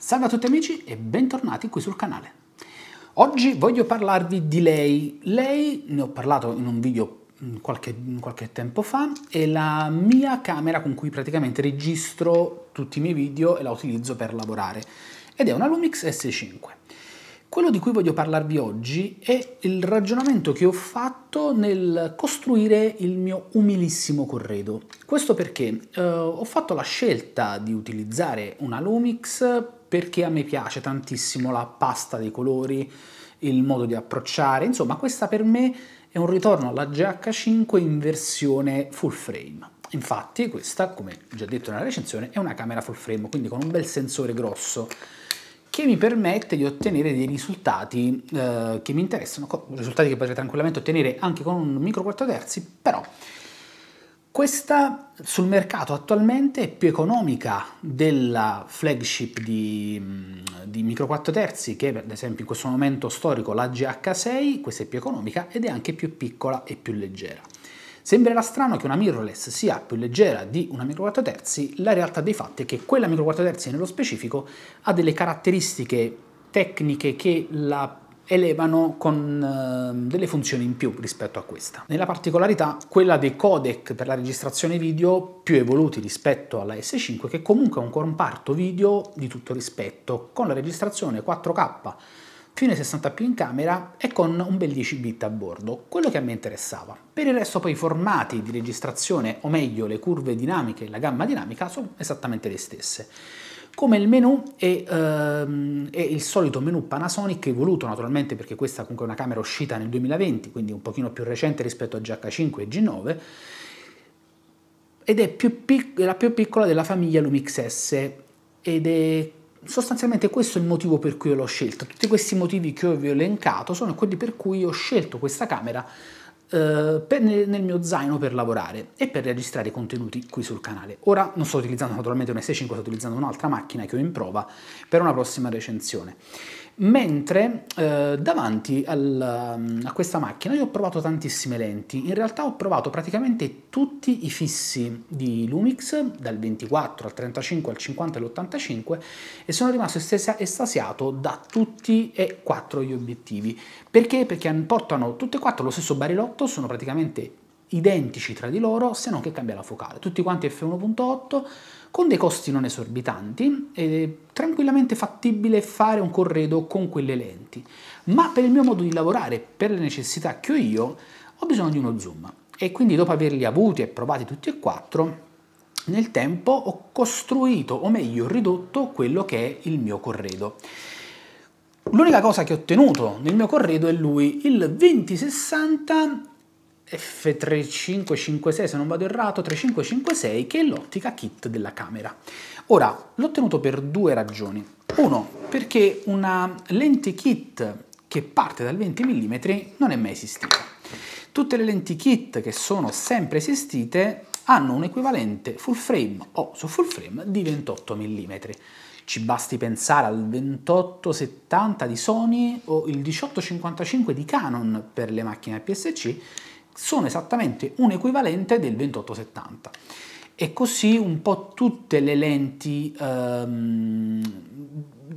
Salve a tutti amici e bentornati qui sul canale. Oggi voglio parlarvi di lei. Lei, ne ho parlato in un video mm, qualche, qualche tempo fa, è la mia camera con cui praticamente registro tutti i miei video e la utilizzo per lavorare. Ed è una Lumix S5. Quello di cui voglio parlarvi oggi è il ragionamento che ho fatto nel costruire il mio umilissimo corredo. Questo perché eh, ho fatto la scelta di utilizzare una Lumix perché a me piace tantissimo la pasta dei colori, il modo di approcciare, insomma questa per me è un ritorno alla GH5 in versione full frame. Infatti questa, come già detto nella recensione, è una camera full frame, quindi con un bel sensore grosso che mi permette di ottenere dei risultati eh, che mi interessano, risultati che potrei tranquillamente ottenere anche con un micro 4 terzi, però questa sul mercato attualmente è più economica della flagship di, mm, di micro 4 terzi che ad esempio in questo momento storico la GH6, questa è più economica ed è anche più piccola e più leggera. Sembrerà strano che una mirrorless sia più leggera di una micro 4 terzi, la realtà dei fatti è che quella micro 4 terzi nello specifico ha delle caratteristiche tecniche che la elevano con ehm, delle funzioni in più rispetto a questa. Nella particolarità quella dei codec per la registrazione video più evoluti rispetto alla S5 che comunque è un comparto video di tutto rispetto con la registrazione 4K fino ai 60p in camera e con un bel 10 bit a bordo, quello che a me interessava. Per il resto poi i formati di registrazione, o meglio le curve dinamiche e la gamma dinamica, sono esattamente le stesse come il menu e, ehm, e il solito menu Panasonic evoluto naturalmente perché questa comunque è una camera uscita nel 2020, quindi un pochino più recente rispetto a GH5 e G9 ed è più la più piccola della famiglia Lumix S ed è sostanzialmente questo è il motivo per cui l'ho scelta Tutti questi motivi che vi ho elencato sono quelli per cui ho scelto questa camera eh, nel mio zaino per lavorare e per registrare contenuti qui sul canale. Ora non sto utilizzando naturalmente un S5, sto utilizzando un'altra macchina che ho in prova per una prossima recensione. Mentre eh, davanti al, mm, a questa macchina io ho provato tantissime lenti, in realtà ho provato praticamente tutti i fissi di Lumix, dal 24 al 35 al 50 all'85 e sono rimasto estasiato da tutti e quattro gli obiettivi. Perché? Perché portano tutti e quattro lo stesso barilotto f sono praticamente identici tra di loro, se non che cambia la focale. Tutti quanti F1.8 con dei costi non esorbitanti, è tranquillamente fattibile fare un corredo con quelle lenti. Ma per il mio modo di lavorare, per le necessità che ho io, ho bisogno di uno zoom. E quindi dopo averli avuti e provati tutti e quattro, nel tempo ho costruito, o meglio ridotto, quello che è il mio corredo. L'unica cosa che ho ottenuto nel mio corredo è lui, il 2060 F3556 se non vado errato, 3556 che è l'ottica kit della camera. Ora, l'ho ottenuto per due ragioni. Uno, perché una lente kit che parte dal 20 mm non è mai esistita. Tutte le lenti kit che sono sempre esistite hanno un equivalente full frame o su full frame di 28 mm. Ci basti pensare al 2870 di Sony o il 1855 di Canon per le macchine PSC, sono esattamente un equivalente del 2870. E così un po' tutte le lenti ehm,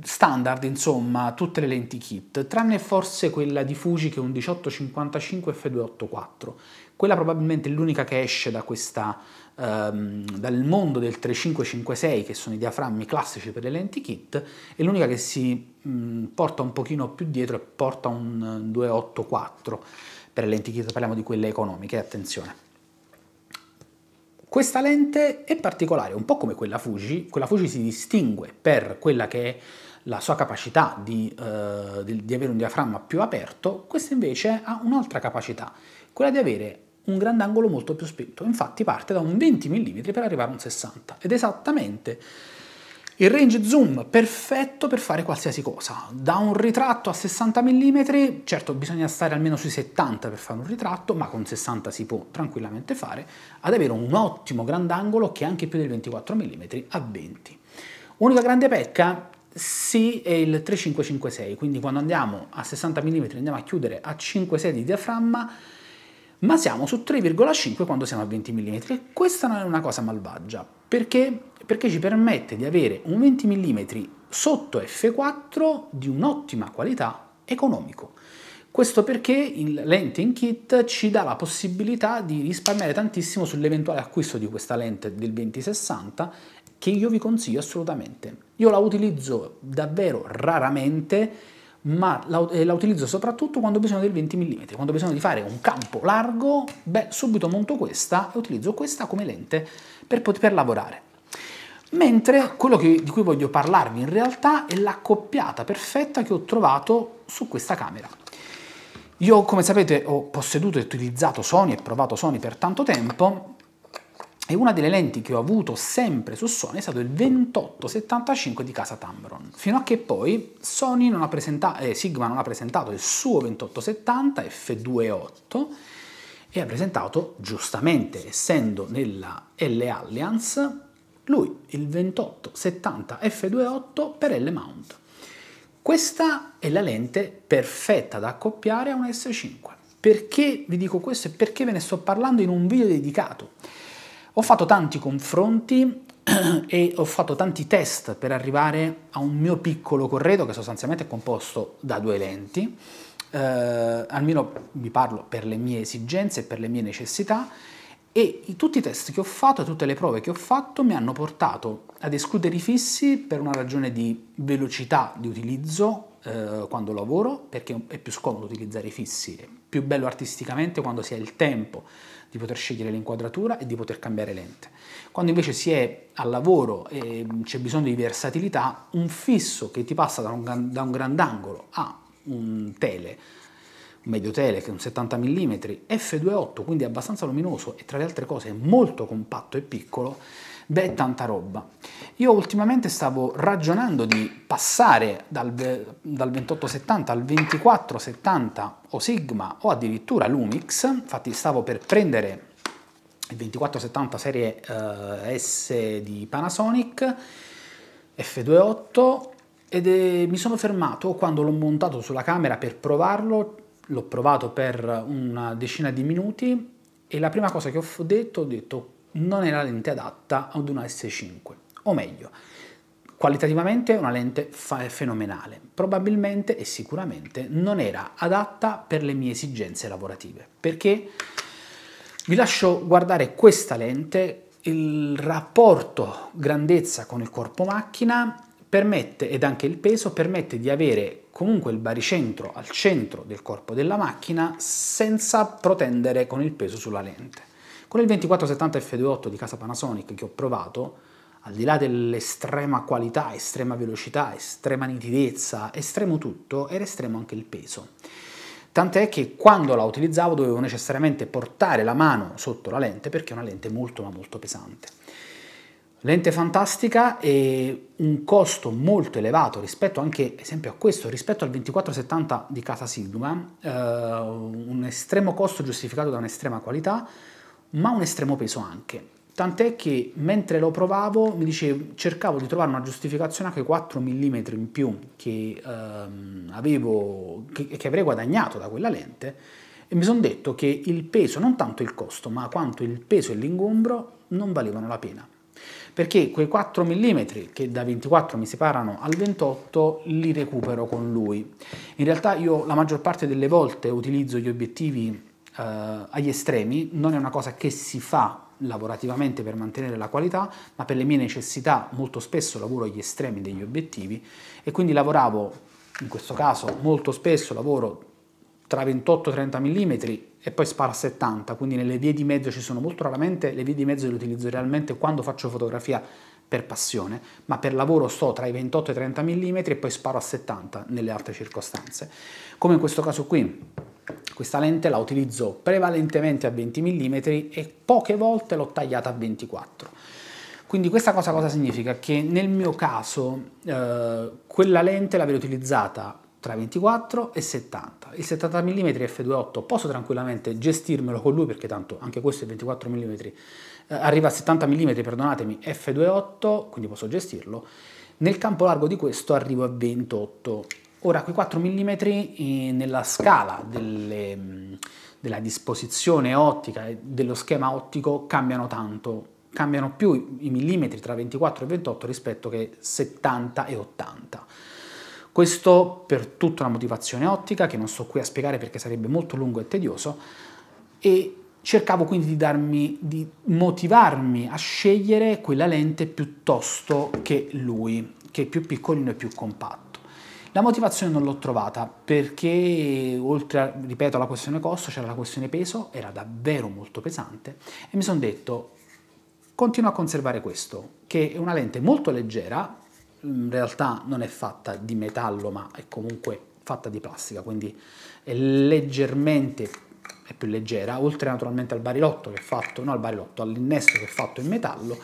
standard, insomma, tutte le lenti kit, tranne forse quella di Fuji che è un 1855 f2.84. Quella probabilmente è l'unica che esce da questa ehm, dal mondo del 3556 che sono i diaframmi classici per le lenti kit e l'unica che si mh, mm, porta un pochino più dietro e porta un 284 per le lenti kit, parliamo di quelle economiche, attenzione. Questa lente è particolare, un po' come quella Fuji, quella Fuji si distingue per quella che è la sua capacità di, eh, di, di avere un diaframma più aperto, questa invece ha un'altra capacità, quella di avere un grandangolo molto più spinto, infatti parte da un 20 mm per arrivare a un 60 ed esattamente il range zoom perfetto per fare qualsiasi cosa, da un ritratto a 60 mm, certo bisogna stare almeno sui 70 per fare un ritratto, ma con 60 si può tranquillamente fare, ad avere un ottimo grandangolo che è anche più del 24 mm a 20. Unica grande pecca sì è il 3556, quindi quando andiamo a 60 mm andiamo a chiudere a 5,6 di diaframma, ma siamo su 3,5 quando siamo a 20 mm. E questa non è una cosa malvagia, perché, perché ci permette di avere un 20 mm sotto f4 di un'ottima qualità economico. Questo perché il lente in kit ci dà la possibilità di risparmiare tantissimo sull'eventuale acquisto di questa lente del 2060 che io vi consiglio assolutamente. Io la utilizzo davvero raramente ma la, eh, la, utilizzo soprattutto quando ho bisogno del 20 mm, quando ho bisogno di fare un campo largo, beh, subito monto questa e utilizzo questa come lente per, per lavorare. Mentre quello che, di cui voglio parlarvi in realtà è l'accoppiata perfetta che ho trovato su questa camera. Io, come sapete, ho posseduto e utilizzato Sony e provato Sony per tanto tempo, e una delle lenti che ho avuto sempre su Sony è stato il 2875 di casa Tamron, fino a che poi Sony non ha presenta- eh, Sigma non ha presentato il suo 2870 F2.8 e ha presentato, giustamente, essendo nella L Alliance, lui il 2870 F2.8 per L Mount. Questa è la lente perfetta da accoppiare a un S5. Perché vi dico questo e perché ve ne sto parlando in un video dedicato? Ho fatto tanti confronti e ho fatto tanti test per arrivare a un mio piccolo corredo che sostanzialmente è composto da due lenti, eh, almeno vi parlo per le mie esigenze e per le mie necessità e tutti i test che ho fatto, e tutte le prove che ho fatto mi hanno portato ad escludere i fissi per una ragione di velocità di utilizzo eh, quando lavoro, perché è più scomodo utilizzare i fissi, è più bello artisticamente quando si ha il tempo di poter scegliere l'inquadratura e di poter cambiare lente. Quando invece si è al lavoro e mm, c'è bisogno di versatilità, un fisso che ti passa da un, da un grandangolo a un tele, un medio tele che è un 70 mm, f2.8, quindi abbastanza luminoso e tra le altre cose molto compatto e piccolo, beh, tanta roba. Io ultimamente stavo ragionando di passare dal, dal 2870 al 2470 o Sigma o addirittura Lumix, infatti stavo per prendere il 2470 serie eh, S di Panasonic F28 ed è, eh, mi sono fermato quando l'ho montato sulla camera per provarlo, l'ho provato per una decina di minuti e la prima cosa che ho detto, ho detto non è la lente adatta ad una S5, o meglio, qualitativamente è una lente fenomenale, probabilmente e sicuramente non era adatta per le mie esigenze lavorative, perché vi lascio guardare questa lente, il rapporto grandezza con il corpo macchina permette, ed anche il peso, permette di avere comunque il baricentro al centro del corpo della macchina senza protendere con il peso sulla lente. Con il 2470 F28 di casa Panasonic che ho provato, al di là dell'estrema qualità, estrema velocità, estrema nitidezza, estremo tutto, era estremo anche il peso. Tant'è che quando la utilizzavo dovevo necessariamente portare la mano sotto la lente perché è una lente molto ma molto pesante. Lente fantastica e un costo molto elevato rispetto anche, esempio a questo, rispetto al 2470 di casa Sigma, eh, un estremo costo giustificato da un'estrema qualità, ma un estremo peso anche. Tant'è che mentre lo provavo mi dicevo, cercavo di trovare una giustificazione anche 4 mm in più che, ehm, avevo, che, che avrei guadagnato da quella lente e mi sono detto che il peso, non tanto il costo, ma quanto il peso e l'ingombro non valevano la pena. Perché quei 4 mm che da 24 mi separano al 28 li recupero con lui. In realtà io la maggior parte delle volte utilizzo gli obiettivi eh, agli estremi, non è una cosa che si fa lavorativamente per mantenere la qualità, ma per le mie necessità molto spesso lavoro agli estremi degli obiettivi e quindi lavoravo, in questo caso molto spesso lavoro tra 28 30 mm e poi sparo a 70, quindi nelle vie di mezzo ci sono molto raramente, le vie di mezzo le utilizzo realmente quando faccio fotografia per passione, ma per lavoro sto tra i 28 e i 30 mm e poi sparo a 70 nelle altre circostanze. Come in questo caso qui, questa lente la utilizzo prevalentemente a 20 mm e poche volte l'ho tagliata a 24 quindi questa cosa cosa significa? Che nel mio caso eh, quella lente l'avrei utilizzata tra 24 e 70. Il 70 mm f2.8 posso tranquillamente gestirmelo con lui perché tanto anche questo è 24 mm eh, arriva a 70 mm, perdonatemi, f2.8, quindi posso gestirlo. Nel campo largo di questo arrivo a 28. Ora, quei 4 mm eh, nella scala delle, mm, della disposizione ottica e dello schema ottico cambiano tanto, cambiano più i millimetri tra 24 e 28 rispetto che 70 e 80. Questo per tutta una motivazione ottica che non sto qui a spiegare perché sarebbe molto lungo e tedioso e Cercavo quindi di, darmi, di motivarmi a scegliere quella lente piuttosto che lui, che è più piccolino e più compatto. La motivazione non l'ho trovata perché oltre, a, ripeto, alla questione costo c'era la questione peso, era davvero molto pesante e mi sono detto continuo a conservare questo, che è una lente molto leggera, in realtà non è fatta di metallo ma è comunque fatta di plastica, quindi è leggermente più è più leggera, oltre naturalmente al barilotto che è fatto, no al barilotto, all'innesto che è fatto in metallo,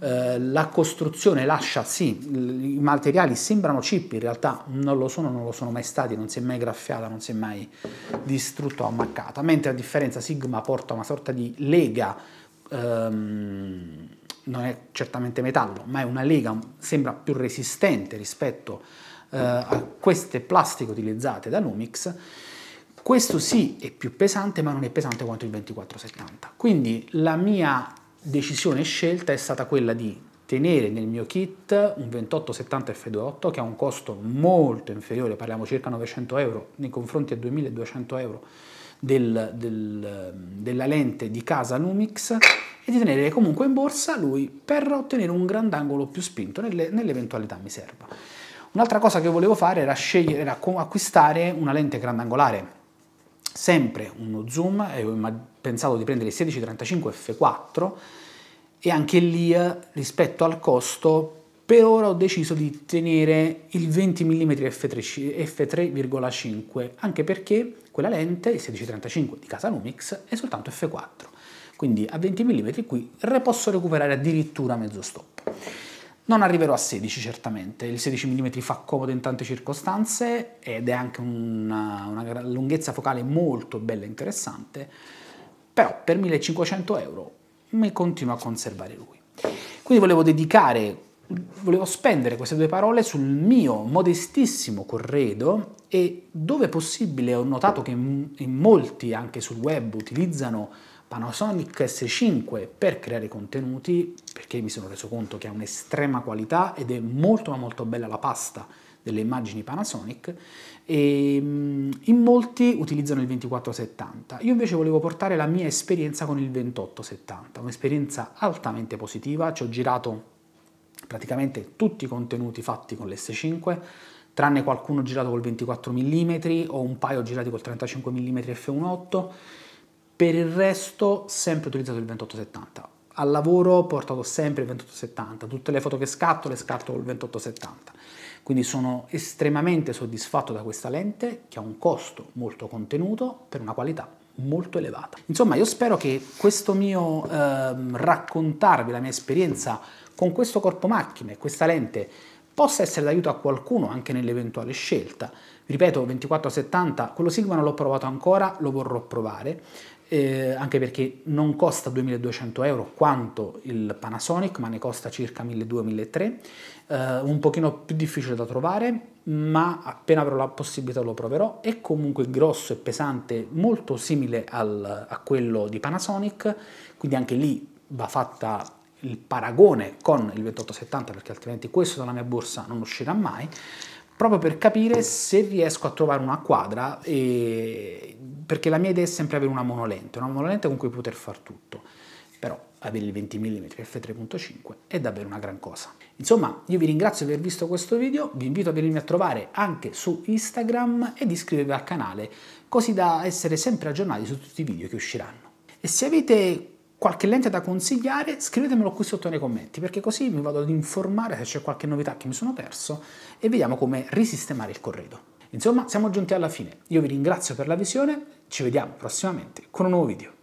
eh, la costruzione lascia, sì, i materiali sembrano chip, in realtà non lo sono, non lo sono mai stati, non si è mai graffiata, non si è mai distrutto o ammaccata, mentre a differenza Sigma porta una sorta di lega, ehm, non è certamente metallo, ma è una lega, sembra più resistente rispetto eh, a queste plastiche utilizzate da Numix, questo sì è più pesante, ma non è pesante quanto il 2470. Quindi la mia decisione scelta è stata quella di tenere nel mio kit un 2870 F28 che ha un costo molto inferiore, parliamo circa 900 euro nei confronti a 2200 euro del, del, della lente di casa Lumix e di tenere comunque in borsa lui per ottenere un grandangolo più spinto nelle, nell'eventualità mi serva. Un'altra cosa che volevo fare era, scegliere, era acquistare una lente grandangolare sempre uno zoom, e eh, ho pensato di prendere il 1635 f4 e anche lì eh, rispetto al costo per ora ho deciso di tenere il 20 mm f3,5 anche perché quella lente, il 1635 di casa Lumix, è soltanto f4 quindi a 20 mm qui posso recuperare addirittura mezzo stop. Non arriverò a 16 certamente, il 16 mm fa comodo in tante circostanze ed è anche una, una lunghezza focale molto bella e interessante, però per 1500 euro mi continuo a conservare lui. Quindi volevo dedicare volevo spendere queste due parole sul mio modestissimo corredo e dove possibile ho notato che in molti anche sul web utilizzano Panasonic S5 per creare contenuti perché mi sono reso conto che ha un'estrema qualità ed è molto ma molto bella la pasta delle immagini Panasonic e ehm, in molti utilizzano il 2470 io invece volevo portare la mia esperienza con il 2870 un'esperienza altamente positiva ci ho girato praticamente tutti i contenuti fatti con l'S5 tranne qualcuno girato col 24 mm o un paio girati col 35 mm f1.8 per il resto sempre utilizzato il 2870. Al lavoro ho portato sempre il 2870, tutte le foto che scatto le scatto il 2870. Quindi sono estremamente soddisfatto da questa lente che ha un costo molto contenuto per una qualità molto elevata. Insomma, io spero che questo mio eh, raccontarvi la mia esperienza con questo corpo macchina e questa lente possa essere d'aiuto a qualcuno anche nell'eventuale scelta. Ripeto, 2470, quello Sigma non l'ho provato ancora, lo vorrò provare eh, anche perché non costa 2200 euro quanto il Panasonic, ma ne costa circa 1200-1300, eh, un pochino più difficile da trovare, ma appena avrò la possibilità lo proverò, è comunque grosso e pesante, molto simile al, a quello di Panasonic, quindi anche lì va fatta il paragone con il 2870 perché altrimenti questo dalla mia borsa non uscirà mai proprio per capire se riesco a trovare una quadra, e... perché la mia idea è sempre avere una monolente, una monolente con cui poter far tutto, però avere il 20 mm f3.5 è davvero una gran cosa. Insomma, io vi ringrazio di aver visto questo video, vi invito a venirmi a trovare anche su Instagram ed iscrivervi al canale, così da essere sempre aggiornati su tutti i video che usciranno. E se avete qualche lente da consigliare, scrivetemelo qui sotto nei commenti, perché così mi vado ad informare se c'è qualche novità che mi sono perso e vediamo come risistemare il corredo. Insomma, siamo giunti alla fine. Io vi ringrazio per la visione, ci vediamo prossimamente con un nuovo video.